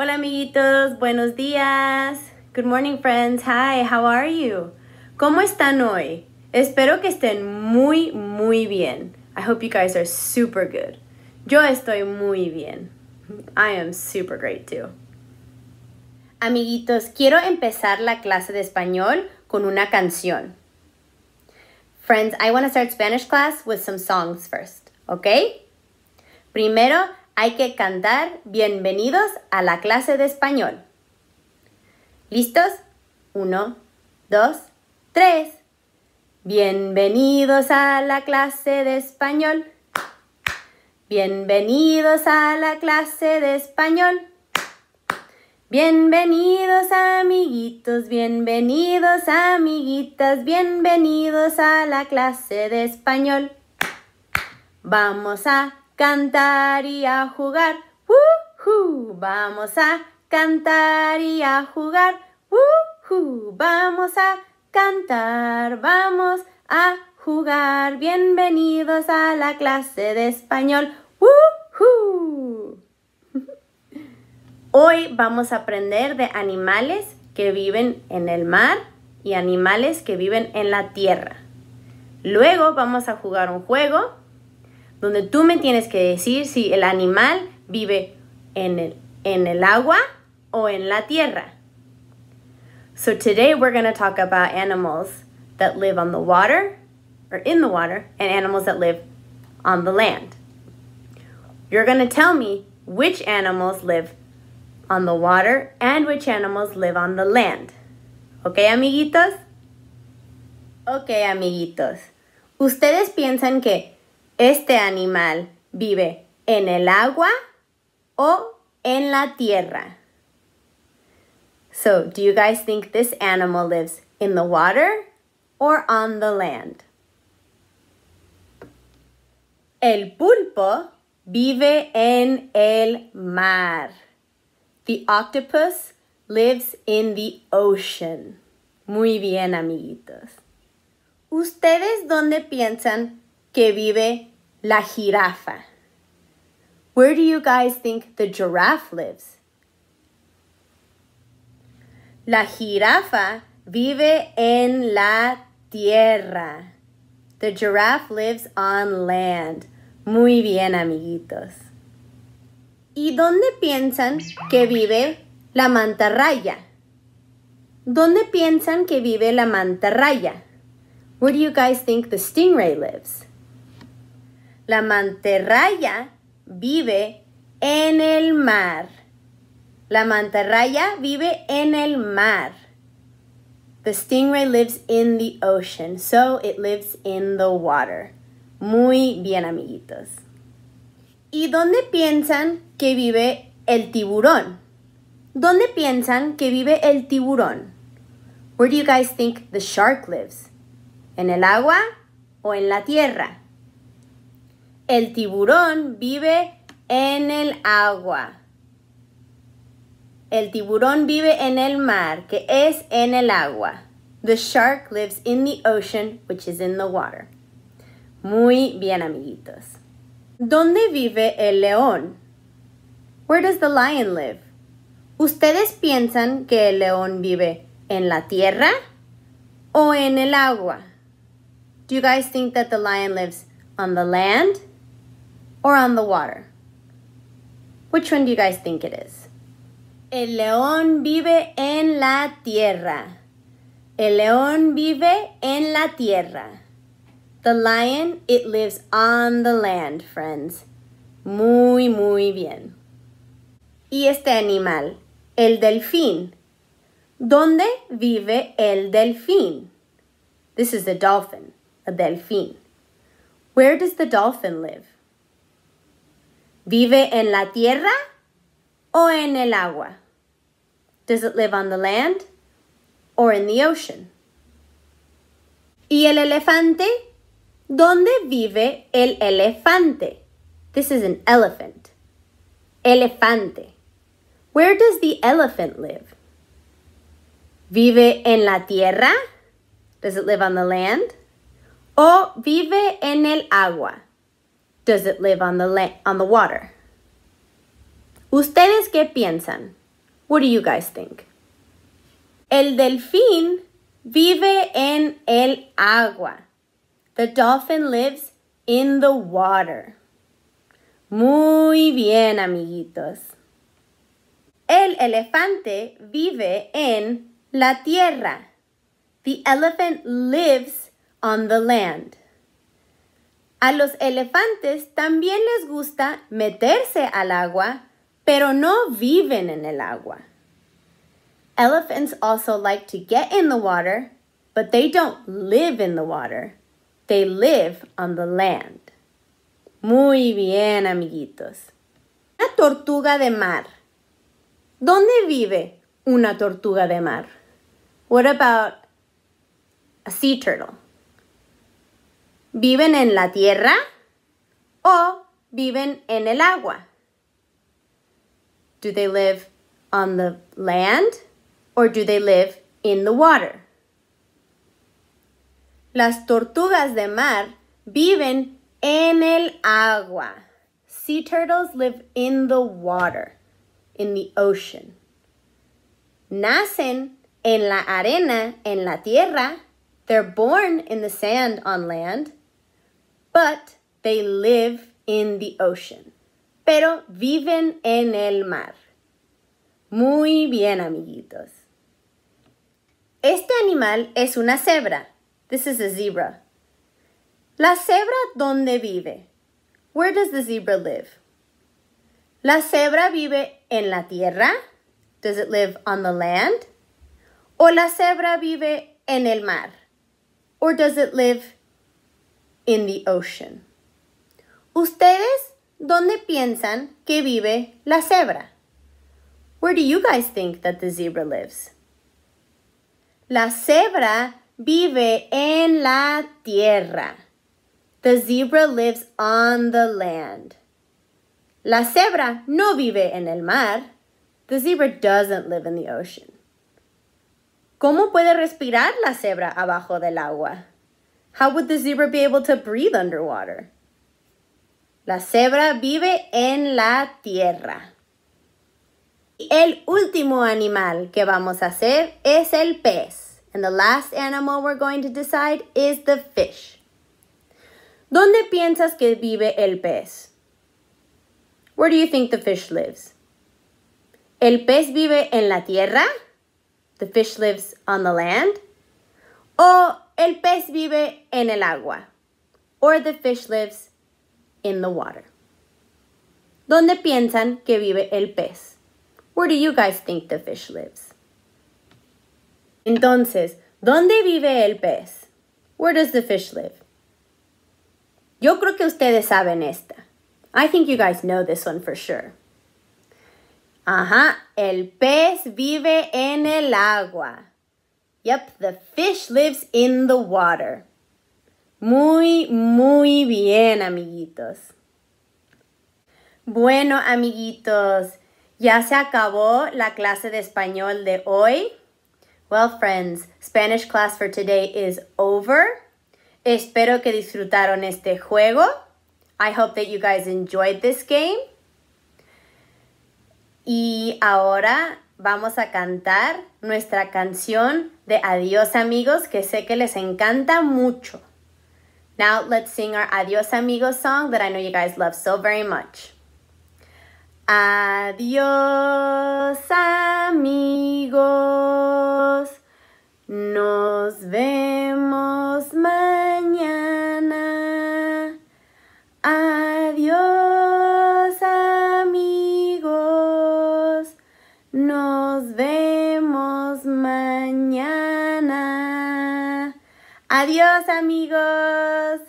Hola amiguitos, buenos días. Good morning friends. Hi, how are you? ¿Cómo están hoy? Espero que estén muy muy bien. I hope you guys are super good. Yo estoy muy bien. I am super great too. Amiguitos, quiero empezar la clase de español con una canción. Friends, I want to start Spanish class with some songs first, ¿ok? Primero, hay que cantar bienvenidos a la clase de español. ¿Listos? Uno, dos, tres. Bienvenidos a la clase de español. Bienvenidos a la clase de español. Bienvenidos amiguitos, bienvenidos amiguitas, bienvenidos a la clase de español. Vamos a cantar y a jugar. Vamos a cantar y a jugar. ¡Woohoo! Vamos a cantar, vamos a jugar. Bienvenidos a la clase de español. Hoy vamos a aprender de animales que viven en el mar y animales que viven en la tierra. Luego vamos a jugar un juego donde tú me tienes que decir si el animal vive en el, en el agua o en la tierra. So today we're going to talk about animals that live on the water or in the water and animals that live on the land. You're going to tell me which animals live on the water and which animals live on the land. Okay, amiguitos? Okay, amiguitos. ¿Ustedes piensan que ¿Este animal vive en el agua o en la tierra? So, do you guys think this animal lives in the water or on the land? El pulpo vive en el mar. The octopus lives in the ocean. Muy bien, amiguitos. ¿Ustedes dónde piensan que vive la jirafa. Where do you guys think the giraffe lives? La jirafa vive en la tierra. The giraffe lives on land. Muy bien, amiguitos. ¿Y dónde piensan que vive la mantarraya? ¿Dónde piensan que vive la mantarraya? Where do you guys think the stingray lives? La mantarraya vive en el mar. La mantarraya vive en el mar. The stingray lives in the ocean, so it lives in the water. Muy bien, amiguitos. ¿Y dónde piensan que vive el tiburón? ¿Dónde piensan que vive el tiburón? Where do you guys think the shark lives? ¿En el agua o en la tierra? El tiburón vive en el agua. El tiburón vive en el mar, que es en el agua. The shark lives in the ocean, which is in the water. Muy bien, amiguitos. ¿Dónde vive el león? Where does the lion live? ¿Ustedes piensan que el león vive en la tierra o en el agua? Do you guys think that the lion lives on the land or on the water? Which one do you guys think it is? El león vive en la tierra. El león vive en la tierra. The lion, it lives on the land, friends. Muy, muy bien. Y este animal, el delfín. ¿Dónde vive el delfín? This is a dolphin, a delfín. Where does the dolphin live? ¿Vive en la tierra o en el agua? Does it live on the land or in the ocean? ¿Y el elefante? ¿Dónde vive el elefante? This is an elephant. Elefante. Where does the elephant live? ¿Vive en la tierra? Does it live on the land? ¿O vive en el agua? Does it live on the land, on the water? ¿Ustedes qué piensan? What do you guys think? El delfín vive en el agua. The dolphin lives in the water. Muy bien, amiguitos. El elefante vive en la tierra. The elephant lives on the land. A los elefantes también les gusta meterse al agua, pero no viven en el agua. Elephants also like to get in the water, but they don't live in the water. They live on the land. Muy bien, amiguitos. Una tortuga de mar. ¿Dónde vive una tortuga de mar? What about a sea turtle? ¿Viven en la tierra o viven en el agua? Do they live on the land or do they live in the water? Las tortugas de mar viven en el agua. Sea turtles live in the water, in the ocean. Nacen en la arena, en la tierra. They're born in the sand on land but they live in the ocean. Pero viven en el mar. Muy bien, amiguitos. Este animal es una cebra. This is a zebra. La cebra, ¿dónde vive? Where does the zebra live? La cebra vive en la tierra? Does it live on the land? O la cebra vive en el mar? Or does it live in the ocean. ¿Ustedes dónde piensan que vive la cebra? Where do you guys think that the zebra lives? La cebra vive en la tierra. The zebra lives on the land. La cebra no vive en el mar. The zebra doesn't live in the ocean. ¿Cómo puede respirar la cebra abajo del agua? How would the zebra be able to breathe underwater? La cebra vive en la tierra. El último animal que vamos a hacer es el pez. And the last animal we're going to decide is the fish. ¿Dónde piensas que vive el pez? Where do you think the fish lives? ¿El pez vive en la tierra? The fish lives on the land. ¿O El pez vive en el agua. Or the fish lives in the water. ¿Dónde piensan que vive el pez? Where do you guys think the fish lives? Entonces, ¿dónde vive el pez? Where does the fish live? Yo creo que ustedes saben esta. I think you guys know this one for sure. Ajá, el pez vive en el agua. Yep, the fish lives in the water. Muy, muy bien, amiguitos. Bueno, amiguitos, ya se acabó la clase de español de hoy. Well, friends, Spanish class for today is over. Espero que disfrutaron este juego. I hope that you guys enjoyed this game. Y ahora vamos a cantar nuestra canción de Adiós Amigos, que sé que les encanta mucho. Now let's sing our Adiós Amigos song that I know you guys love so very much. Adiós amigos, nos vemos más. amigos.